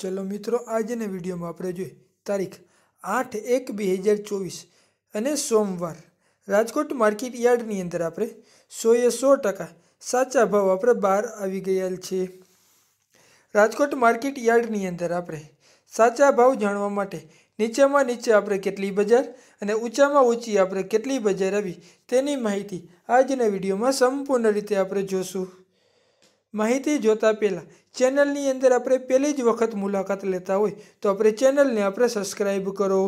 ચલો મિત્રો આજના વિડીયોમાં આપણે જોઈએ તારીખ આઠ એક બે હજાર ચોવીસ અને સોમવાર રાજકોટ માર્કેટ યાર્ડની અંદર આપણે સોએ સો ટકા સાચા ભાવ આપણે બહાર આવી ગયેલ છે રાજકોટ માર્કેટ યાર્ડની અંદર આપણે સાચા ભાવ જાણવા માટે નીચેમાં નીચે આપણે કેટલી બજાર અને ઊંચામાં ઊંચી આપણે કેટલી બજાર આવી તેની માહિતી આજના વિડીયોમાં સંપૂર્ણ રીતે આપણે જોશું માહિતી જોતા પહેલાં ચેનલની અંદર આપણે પહેલી જ વખત મુલાકાત લેતા હોય તો આપણે ચેનલને આપણે સબસ્ક્રાઈબ કરો